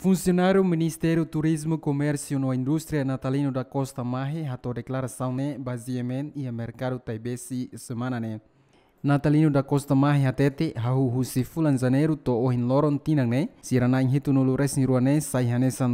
Funcionário do Ministério Turismo, Comércio e Indústria Natalino da Costa Marre ratou declaração né, baseamento e a mercado taibesi tá semana né. Natalino da Costa Marre hatete hau husi fulan janeiro to ohin loron tinang né. Sirana hitu nulu resin ruane sai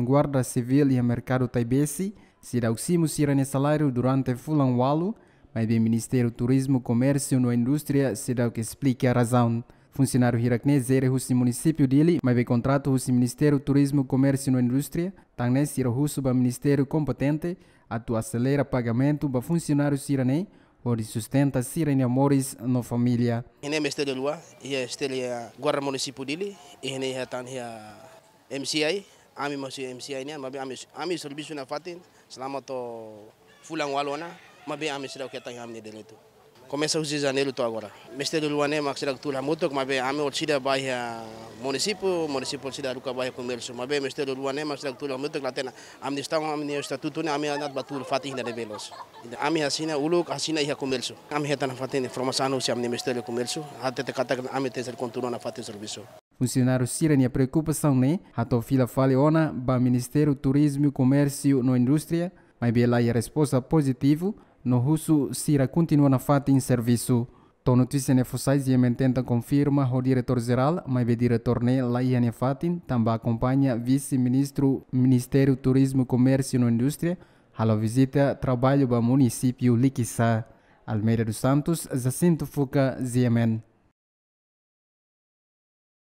guarda civil e a mercado taibesi. Tá Sirauximo sirane salário durante fulan walu. Mas bem Ministério Turismo, Comércio e Indústria será que explica a razão. Funcionário hiraknezere hos município dele, mas contrato hos Ministério Turismo, Comércio e Indústria, também russo para ministério competente, atua acelera pagamento para funcionário siranei, onde sustenta sirene amores na família. Ene mestre de lua, ia estelia guarda município dele, e ene ia MCI, ami masu MCI ne, mabe ami ami serviço na fatin, selama to fulang walona, mabe ami que está em amne dele começa os janeiro estou agora. Mestre do Luané, Maxira Tula Mutok, Mabe, Ame vai a Município, Município Orchida vai a Comércio, Mabe, Mestre do Luané, Maxira Tula Mutok, a Amni Estão, Amni Estatuto, Ame Anat Batur, Fatih da Rebelos. Ame Assina, Uluk, Assina a Comércio. Ame Retan Fatin, Formação, se Amni Mestre Comércio, até te catar Tecata, Ame Teser Contorno na Fatin Serviço. Funcionário Sirania preocupação, né? A Tofila Faleona, ba Ministério Turismo, Comércio no Indústria, mas bela a resposta positivo no husu Sira continua na fata em serviço. To notícia ne fosais e mententa confirma o diretor-geral, mas o diretor ne Laiane Fatin também acompanha vice-ministro Ministério Turismo, Comércio e Indústria a visita trabalho ba município Liquissá. Almeida dos Santos, Jacinto Fuca, Ziemen.